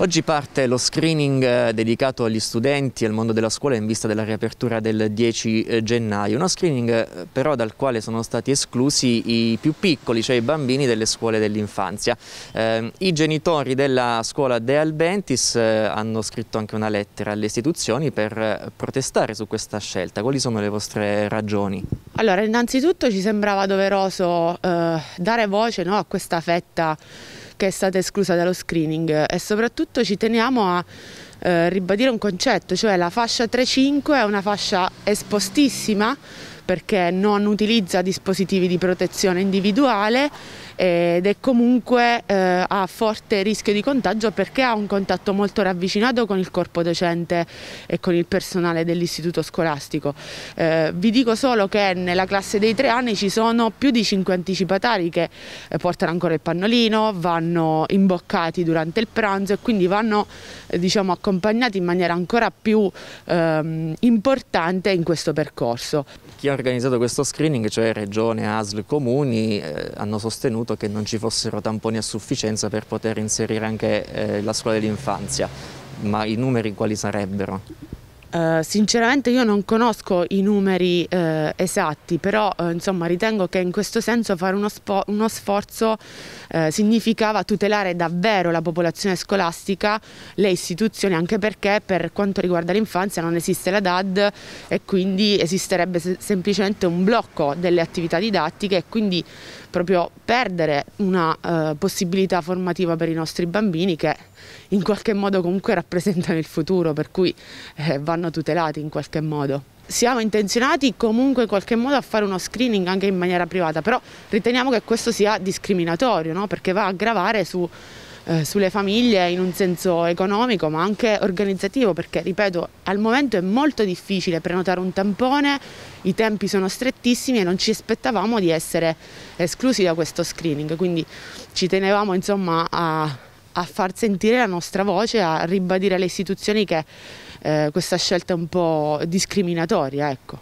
Oggi parte lo screening eh, dedicato agli studenti e al mondo della scuola in vista della riapertura del 10 eh, gennaio, uno screening eh, però dal quale sono stati esclusi i più piccoli, cioè i bambini delle scuole dell'infanzia. Eh, I genitori della scuola De Albentis hanno scritto anche una lettera alle istituzioni per protestare su questa scelta. Quali sono le vostre ragioni? Allora, innanzitutto ci sembrava doveroso eh, dare voce no, a questa fetta che è stata esclusa dallo screening e soprattutto ci teniamo a eh, ribadire un concetto, cioè la fascia 3-5 è una fascia espostissima perché non utilizza dispositivi di protezione individuale ed è comunque eh, a forte rischio di contagio perché ha un contatto molto ravvicinato con il corpo docente e con il personale dell'istituto scolastico. Eh, vi dico solo che nella classe dei tre anni ci sono più di cinque anticipatari che eh, portano ancora il pannolino, vanno imboccati durante il pranzo e quindi vanno eh, diciamo, accompagnati in maniera ancora più ehm, importante in questo percorso. Chi ha organizzato questo screening, cioè Regione, ASL, Comuni, eh, hanno sostenuto che non ci fossero tamponi a sufficienza per poter inserire anche eh, la scuola dell'infanzia. Ma i numeri quali sarebbero? Eh, sinceramente io non conosco i numeri uh, esatti, però uh, insomma, ritengo che in questo senso fare uno, uno sforzo significava tutelare davvero la popolazione scolastica, le istituzioni, anche perché per quanto riguarda l'infanzia non esiste la DAD e quindi esisterebbe se semplicemente un blocco delle attività didattiche e quindi proprio perdere una possibilità formativa per i nostri bambini che in qualche modo comunque rappresentano il futuro, per cui eh, vanno vanno tutelati in qualche modo. Siamo intenzionati comunque in qualche modo a fare uno screening anche in maniera privata, però riteniamo che questo sia discriminatorio, no? perché va a gravare su eh, sulle famiglie in un senso economico ma anche organizzativo perché ripeto al momento è molto difficile prenotare un tampone i tempi sono strettissimi e non ci aspettavamo di essere esclusi da questo screening quindi ci tenevamo insomma a a far sentire la nostra voce, a ribadire alle istituzioni che eh, questa scelta è un po' discriminatoria. Ecco.